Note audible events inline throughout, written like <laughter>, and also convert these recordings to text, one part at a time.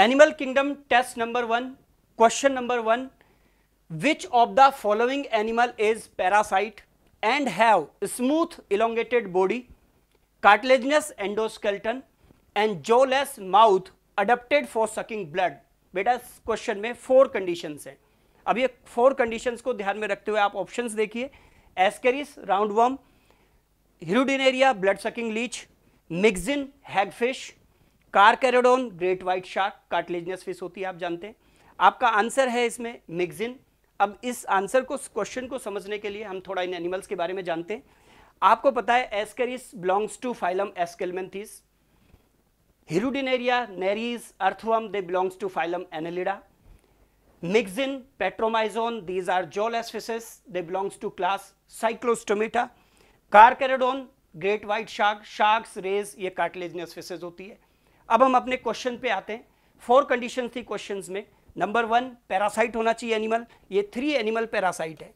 Animal kingdom test number one question number one which of the following animal is parasite and have smooth elongated body cartilaginous endoskeleton and jawless mouth adapted for sucking blood बेटा इस question में four condition है अब ये four condition को ध्यान में रखते हुए आप ऑप्शन देखिए Ascaris round worm Hirudinaria blood sucking leech Myxine hagfish fish Carcharodon great white shark cartilaginous fish होती है आप जानते हैं आपका आंसर है इसमें मिक्सिन अब इस आंसर को क्वेश्चन को समझने के लिए हम थोड़ा इन एनिमल्स के बारे में जानते हैं आपको पता है Ascaris belongs to phylum Aschelminthes Hirudinaria Nereis earthworm they belongs to phylum Annelida Myxine Petromyzon these are jawless fishes they belongs to class Cyclostomata Carcharodon great white shark sharks rays ये cartilaginous fishes होती है अब हम अपने question पे आते हैं four condition थी क्वेश्चन में नंबर वन पैरासाइट होना चाहिए एनिमल ये थ्री एनिमल पैरासाइट है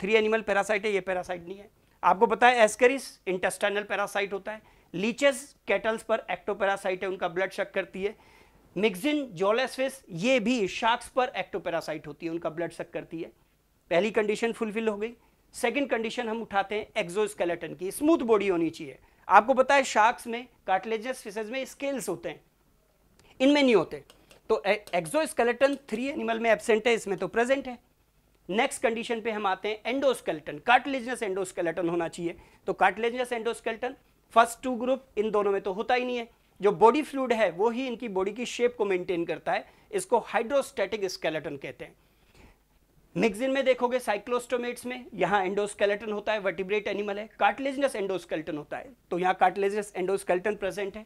थ्री एनिमल पैरासाइट है ये पैरासाइट नहीं है आपको पता है एस्करिस इंटेस्टाइनल पैरासाइट होता है लीचेस कैटल्स पर एक्टोपैरासाइट है उनका ब्लड शक करती है मिक्सिन जोलेसफिस ये भी शार्क्स पर एक्टोपैरासाइट होती है उनका ब्लड शक करती है पहली कंडीशन फुलफिल हो गई सेकेंड कंडीशन हम उठाते हैं एक्जोस्केलेटन की स्मूथ बॉडी होनी चाहिए आपको पता है शार्क्स में कार्टिलेजियस फिशेज में स्केल्स होते हैं इनमें नहीं होते तो एक्सोस्केलेटन थ्री एनिमल में एबसेंट है इसमें तो प्रेजेंट है नेक्स्ट कंडीशन पे हम आते हैं एंडोस्केलेटन कार्टिलेजियस एंडोस्केलेटन होना चाहिए तो cartilaginous endoskeleton first two group इन दोनों में तो होता ही नहीं है जो बॉडी फ्लूड है वो ही इनकी बॉडी की शेप को मेंटेन करता है इसको हाइड्रोस्टेटिक स्केलेटन कहते हैं नेक्स्ट में देखोगे साइक्लोस्टोमेट्स में यहाँ एंडोस्केलेटन होता है वर्टिब्रेट एनिमल है कार्टिलेजनस एंडोस्केलेटन होता है तो यहाँ कार्टिलेजनस एंडोस्केलेटन प्रेजेंट है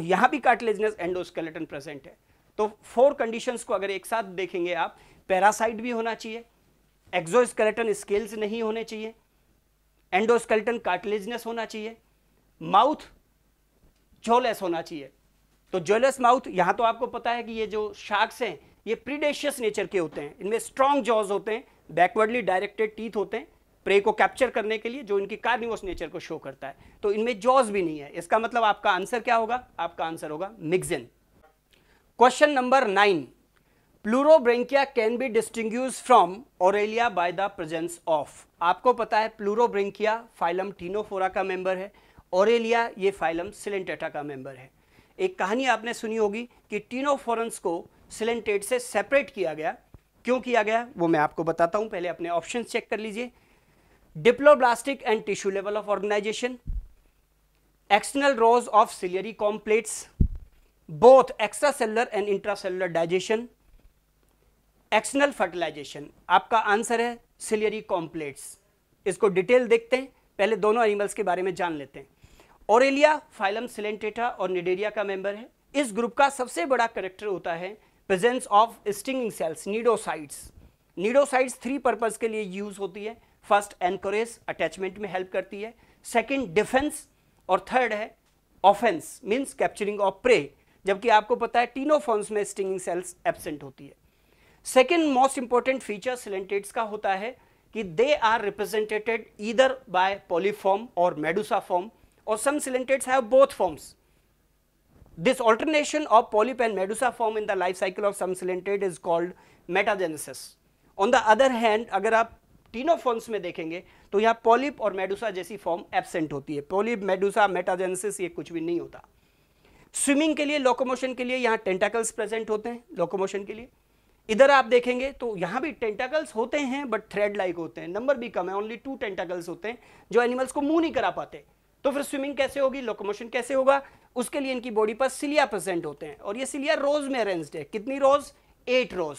<clears throat> यहाँ भी कार्टिलेजनस एंडोस्केलेटन प्रेजेंट है तो फोर कंडीशंस को अगर एक साथ देखेंगे आप पैरासाइट भी होना चाहिए एक्जोस्केलेटन स्केल्स नहीं होने चाहिए एंडोस्केलेटन कार्टिलेजनस होना चाहिए माउथ जोलेस होना चाहिए तो जोलेस माउथ यहाँ तो आपको पता है कि ये जो शार्क्स हैं ये प्रीडेशियस नेचर के होते हैं इनमें स्ट्रॉन्ग जॉज होते हैं बैकवर्डली डायरेक्टेड टीथ होते हैं प्रे को कैप्चर करने के लिए जो इनकी कार्निवस नेचर को शो करता है तो इनमें जॉज भी नहीं है इसका मतलब आपका आंसर क्या होगा आपका आंसर होगा मिग्जिन question number nine Pleurobrachia can be distinguished from Aurelia by the presence of आपको पता है प्लूरोब्रेंकिया फाइलम टीनोफोरा का मेंबर है ओरेलिया ये फाइलम सिलेंटेटा का मेंबर है एक कहानी आपने सुनी होगी कि टीनोफोरेंस को सिलेंटेड से सेपरेट किया गया क्यों किया गया वो मैं आपको बताता हूं पहले अपने ऑप्शन चेक कर लीजिए diploblastic and tissue level of organisation external rows of ciliary comb plates both extracellular and intracellular digestion external fertilisation आपका आंसर है सिलियरी कॉम्प्लेट्स इसको डिटेल देखते हैं पहले दोनों एनिमल्स के बारे में जान लेते हैं ओरेलिया फाइलम सिलेंटेटा और निडेरिया का मेंबर है इस ग्रुप का सबसे बड़ा करेक्टर होता है presence of stinging cells cnidocytes cnidocytes three purpose के लिए यूज होती है फर्स्ट एनकोरेज अटैचमेंट में हेल्प करती है सेकेंड डिफेंस और थर्ड है offence means capturing of prey जबकि आपको पता है टीनोफोन्स में स्टिंगिंग सेल्स एबसेंट होती है second most important feature coelenterates का होता है कि they are represented either by polyp form और मेडुसा फॉर्म और some coelenterates have both forms This alternation of polyp and medusa form in the life cycle of some chelentid is called metagenesis. On the other hand, अगर आप तीनों forms में देखेंगे तो यहां polyp और मेडुसा जैसी फॉर्म एबसेंट होती है पॉलिप मेडुसा मेटाजेनेसिस ये कुछ भी नहीं होता स्विमिंग के लिए लोकोमोशन के लिए यहां टेंटाकल्स प्रेजेंट होते हैं लोकोमोशन के लिए इधर आप देखेंगे तो यहां भी टेंटाकल्स होते हैं बट थ्रेड लाइक होते हैं नंबर भी कम है ओनली टू टेंटाकल्स होते हैं जो एनिमल्स को मुंह नहीं करा पाते तो फिर स्विमिंग कैसे होगी लोकोमोशन कैसे होगा उसके लिए इनकी बॉडी पर सिलिया प्रेजेंट होते हैं और ये सिलिया रोज में अरेंज्ड है कितनी rows eight rows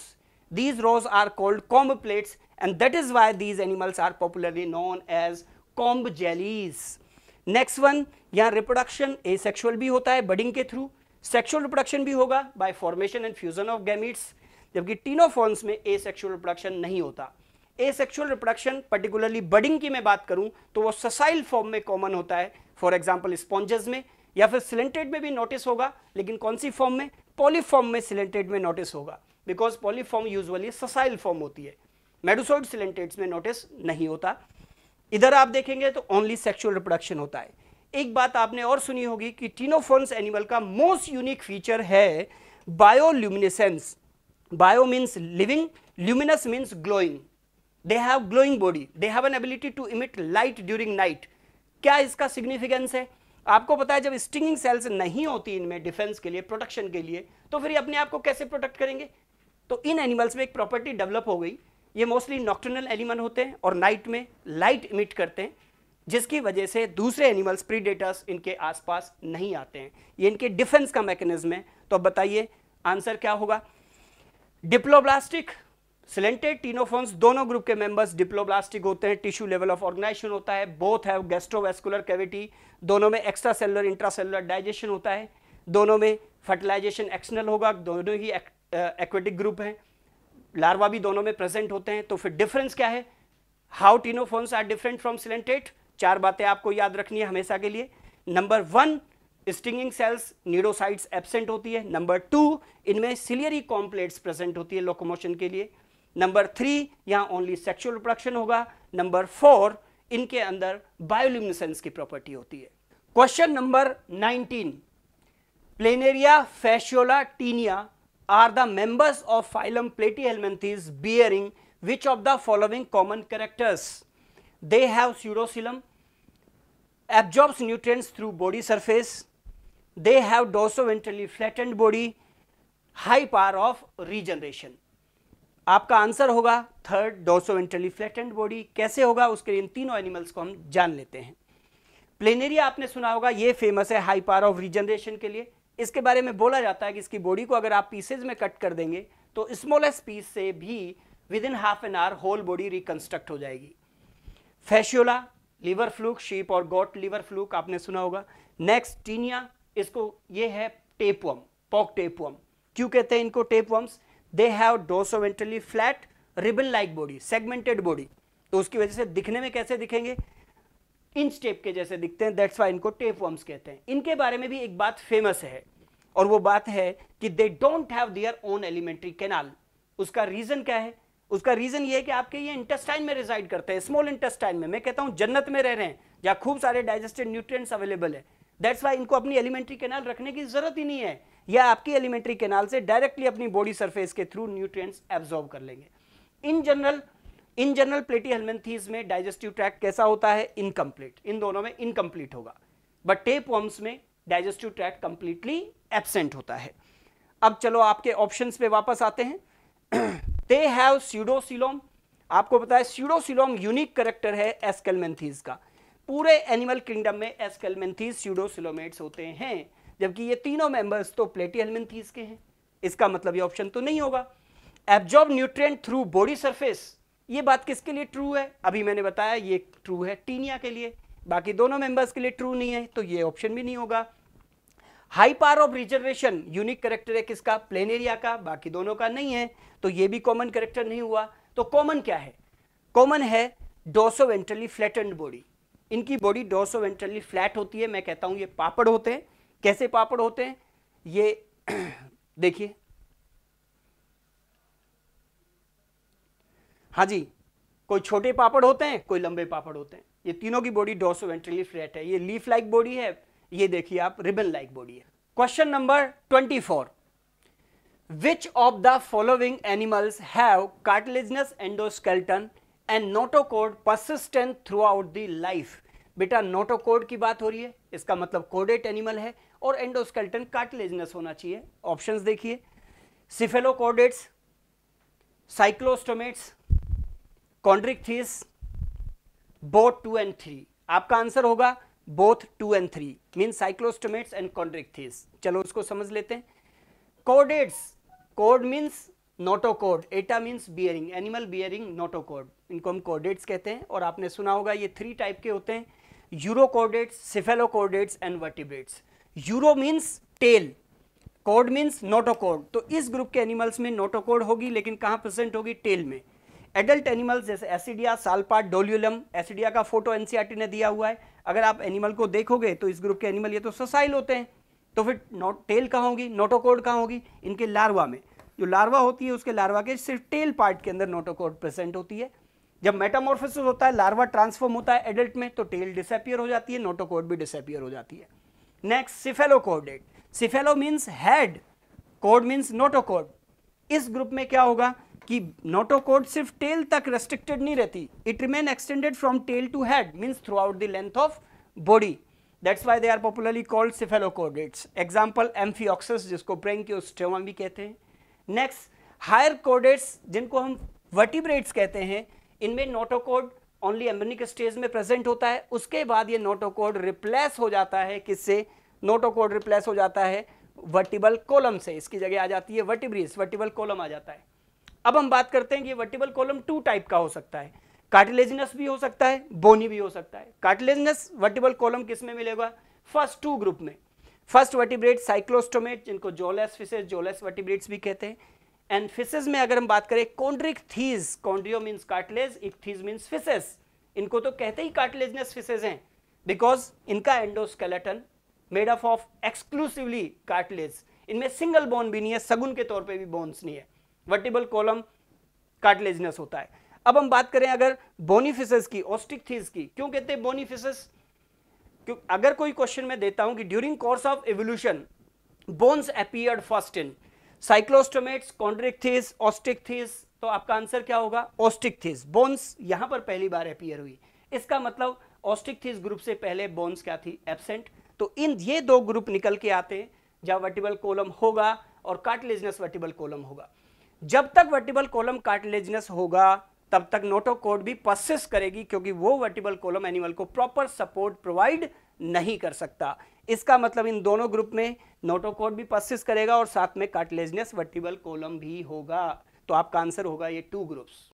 these rows are called comb plates and that is why these animals are popularly known as comb jellies next one यहां रिप्रोडक्शन ए भी होता है बडिंग के थ्रू सेक्शुअल रिप्रोडक्शन भी होगा by formation and fusion of gametes जबकि ctenophores में ए रिप्रोडक्शन नहीं होता सेक्शुअल रिप्रोडक्शन पर्टिकुलरली बडिंग की मैं बात करूं तो वो ससाइल फॉर्म में कॉमन होता है फॉर एग्जाम्पल स्पॉन्जेस में या फिर सिलेंटेड में भी नोटिस होगा लेकिन कौन सी फॉर्म में पॉलीफॉर्म में सिलेंटेड में नोटिस होगा because polyp form usually sessile form होती है मेडोसोइड सिलेंटेड में नोटिस नहीं होता इधर आप देखेंगे तो ओनली सेक्सुअल रिप्रोडक्शन होता है एक बात आपने और सुनी होगी कि टीनोफोन्स एनिमल का मोस्ट यूनिक फीचर है bioluminescence bio means living luminous means glowing they have glowing body they have an ability to emit light during night क्या इसका significance है आपको पता है जब स्टिंगिंग सेल्स नहीं होती इनमें डिफेंस के लिए प्रोटेक्शन के लिए तो फिर अपने आप को कैसे प्रोटेक्ट करेंगे तो इन एनिमल्स में एक प्रॉपर्टी डेवलप हो गई ये मोस्टली नॉक्टर्नल एनिमल होते हैं और नाइट में लाइट इमिट करते हैं जिसकी वजह से दूसरे एनिमल्स प्रीडेटर्स इनके आसपास नहीं आते हैं ये इनके डिफेंस का मैकेनिज्म है तो अब बताइए आंसर क्या होगा डिप्लोब्लास्टिक सिलेंटेड टीनोफोन्स दोनों ग्रुप के मेंबर्स डिप्लोब्लास्टिक होते हैं टिश्यू लेवल ऑफ ऑर्गेनाइजेशन होता है बोथ है गैस्ट्रोवेस्कुलर कैविटी दोनों में extracellular intracellular digestion होता है दोनों में फर्टिलाइजेशन एक्सनल होगा दोनों ही एक्वेटिक ग्रुप uh, हैं लार्वा भी दोनों में प्रेजेंट होते हैं तो फिर डिफरेंस क्या है how ctenophores are different from coelenterate चार बातें आपको याद रखनी है हमेशा के लिए number one stinging cells cnidocytes absent होती है नंबर टू इनमें सिलियरी कॉम्प्लेट्स प्रेजेंट होती है लोकोमोशन के लिए नंबर थ्री यहां ओनली सेक्शुअल प्रोडक्शन होगा नंबर फोर इनके अंदर बायोलिमिनेसेंस की प्रॉपर्टी होती है question number nineteen Planaria Fasciola Taenia are the members of phylum Platyhelminthes bearing which of the following common characters they have pseudocoelom absorbs nutrients through body surface they have dorsoventrally flattened body high power of regeneration आपका answer होगा third dorsoventrally flattened body कैसे होगा उसके लिए इन तीनों animals को हम जान लेते हैं प्लेनेरिया आपने सुना होगा ये फेमस है हाई पावर ऑफ रीजनरेशन के लिए इसके बारे में बोला जाता है कि इसकी बॉडी को अगर आप पीसेज में कट कर देंगे तो स्मॉलेस्ट पीस से भी within half an hour whole body reconstruct हो जाएगी फैशियोला लीवर फ्लूक शीप और गॉट लीवर फ्लूक आपने सुना होगा नेक्स्ट टीनिया इसको ये है टेपवम पॉक टेपवम क्यों कहते हैं इनको tapeworms they have dorsoventrally flat ribbon like body segmented body तो उसकी वजह से दिखने में कैसे दिखेंगे इंच टेप के जैसे दिखते हैं दैट्स वाई इनको टेप वर्म्स कहते हैं इनके बारे में भी एक बात फेमस है और वो बात है कि they don't have their own alimentary canal उसका रीज़न क्या है उसका रीज़न ये है कि आपके ये इंटेस्टाइन में रिजाइड करते हैं स्मॉल इंटेस्टाइन में मैं कहता हूं जन्नत में रह रहे हैं जहां खूब सारे डाइजेस्टेड न्यूट्रिएंट्स अवेलेबल है दैट्स वाई इनको अपनी एलिमेंट्री कैनाल रखने की जरूरत ही नहीं है या आपकी एलिमेंट्री कैनाल से डायरेक्टली अपनी बॉडी सरफेस के थ्रू न्यूट्रिएंट्स एब्जॉर्ब कर लेंगे in general in general Platyhelminthes में डाइजेस्टिव ट्रैक कैसा होता है इनकम्प्लीट इन दोनों में इनकम्प्लीट होगा बट टेप वॉर्म्स में डाइजेस्टिव ट्रैक कंप्लीटली एबसेंट होता है अब चलो आपके ऑप्शन पे वापस आते हैं <clears throat> दे हैव सीडोसिलोम आपको पता है सीडोसिलोम यूनिक करेक्टर है एस्केलमेंथीज का पूरे एनिमल किंगडम में एस्केलमेंथीज सीडोसिलोमेट्स होते हैं जबकि ये तीनों मेंबर्स तो प्लेटी हेलमिनथीज के हैं इसका मतलब ये ऑप्शन तो नहीं होगा absorb nutrient through body surface ये बात किसके लिए ट्रू है अभी मैंने बताया ये ट्रू है टीनिया के लिए बाकी दोनों मेंबर्स के लिए ट्रू नहीं है तो ये ऑप्शन भी नहीं होगा high power of reservation unique character है किसका प्लेन एरिया का बाकी दोनों का नहीं है तो ये भी कॉमन करेक्टर नहीं हुआ तो कॉमन क्या है कॉमन है डोसोवेंट्रली फ्लैटेंड बॉडी इनकी बॉडी डोसोवेंट्रली फ्लैट होती है मैं कहता हूं ये पापड़ होते हैं कैसे पापड़ होते हैं ये <clears throat> देखिए हाँ जी कोई छोटे पापड़ होते हैं कोई लंबे पापड़ होते हैं ये तीनों की बॉडी डोसो वेंट्रली फ्लैट है ये लीफ लाइक बॉडी है ये देखिए आप रिबन लाइक बॉडी है question number twenty four which of the following animals have cartilaginous endoskeleton and notochord persistent throughout the life बेटा नोटोकोड की बात हो रही है इसका मतलब कोडेट एनिमल है और एंडोस्केल्टन कार्टिलेजनस होना चाहिए ऑप्शंस देखिए cephalochordates cyclostomates chondrichthyes both two and three आपका आंसर होगा both two and three mean cyclostomates and chondrichthyes चलो उसको समझ लेते हैं कोडेट्स कोड means notochord ata means bearing animal bearing notochord इनको हम कोडेट्स कहते हैं और आपने सुना होगा ये थ्री टाइप के होते हैं urochordates cephalochordates and vertebrates uro means tail कोड मीन्स नोटोकोड तो इस ग्रुप के एनिमल्स में नोटोकोड होगी लेकिन कहाँ प्रेजेंट होगी टेल में एडल्ट एनिमल्स जैसे एसिडिया सालपाट डोल्यूलम एसिडिया का फोटो एनसीआरटी e ने दिया हुआ है अगर आप एनिमल को देखोगे तो इस ग्रुप के एनिमल ये तो ससाइल होते हैं तो फिर नोट टेल कहाँ होगी नोटोकोड कहाँ होगी इनके लार्वा में जो लार्वा होती है उसके लार्वा के सिर्फ टेल पार्ट के अंदर नोटोकोड प्रेजेंट होती है जब मेटामॉर्फोसिस होता है लार्वा ट्रांसफॉर्म होता है एडल्ट में तो टेल डिसअपियर हो जाती है नोटोकोड भी डिसअपियर हो जाती है नेक्स्ट सिफेलो कोडेड सिफेलो मीन्स head कोड मीन्स नोटोकोड इस ग्रुप में क्या होगा कि नोटोकोड सिर्फ टेल तक रेस्ट्रिक्टेड नहीं रहती it remain extended from tail to head means throughout the length of body that's why they are popularly called cephalochordates example amphioxus जिसको ब्रेन के ओस्टेमा भी कहते हैं नेक्स्ट हायर कोडेट्स जिनको हम वर्टिब्रेट्स कहते हैं इनमें नोटोकोड ओनली एम्बनिक स्टेज में प्रेजेंट होता है उसके बाद ये नोटोकोड रिप्लेस हो जाता है किससे नोटोकोड रिप्लेस हो जाता है वर्टिबल कॉलम से इसकी जगह आ जाती है वर्टिब्रीज वर्टिबल कॉलम आ जाता है अब हम बात करते हैं कि वर्टिबल कॉलम टू टाइप का हो सकता है कार्टिलेजिनस भी हो सकता है बोनी भी हो सकता है कार्टिलेजिनस वर्टिबल कॉलम किस में मिलेगा फर्स्ट टू ग्रुप में फर्स्ट वर्टिब्रेट साइक्लोस्टोमेट जिनको जोलेस फिशेज जोलेस वर्टिब्रेट्स भी कहते हैं एंड फिसेस में अगर हम बात करें chondrichthyes chondrio means cartilage ichthyes means fishes इनको तो कहते ही कार्टलेजनेस फिसेस हैं बिकॉज इनका endoskeleton made up of exclusively cartilage इनमें सिंगल बोन भी नहीं है सगुन के तौर पे भी बोन्स नहीं है वर्टिबल कॉलम कार्टिलेजनस होता है अब हम बात करें अगर बोनीफिसस की ऑस्टिक थीज की क्यों कहते हैं बोनीफिसस क्यों अगर कोई क्वेश्चन मैं देता हूं कि during course of evolution bones appeared first in cyclostomates chondrichthyes osteichthyes तो आपका आंसर क्या होगा ऑस्टिकथिस बोन्स यहां पर पहली बार अपियर हुई इसका मतलब ऑस्टिकथिस ग्रुप से पहले बोन्स क्या थी एबसेंट तो इन ये दो ग्रुप निकल के आते हैं जहां वर्टिबल कोलम होगा और कार्टिलेजनस वर्टिबल कोलम होगा जब तक वर्टिबल कोलम कार्टिलेजनस होगा तब तक नोटोकोड भी पसेस करेगी क्योंकि वो वर्टिबल कोलम एनिमल को प्रॉपर सपोर्ट प्रोवाइड नहीं कर सकता इसका मतलब इन दोनों ग्रुप में नोटोकोड भी पस्सिस करेगा और साथ में कार्टिलेजनियस वर्टिबल कोलम भी होगा तो आपका आंसर होगा ये टू ग्रुप्स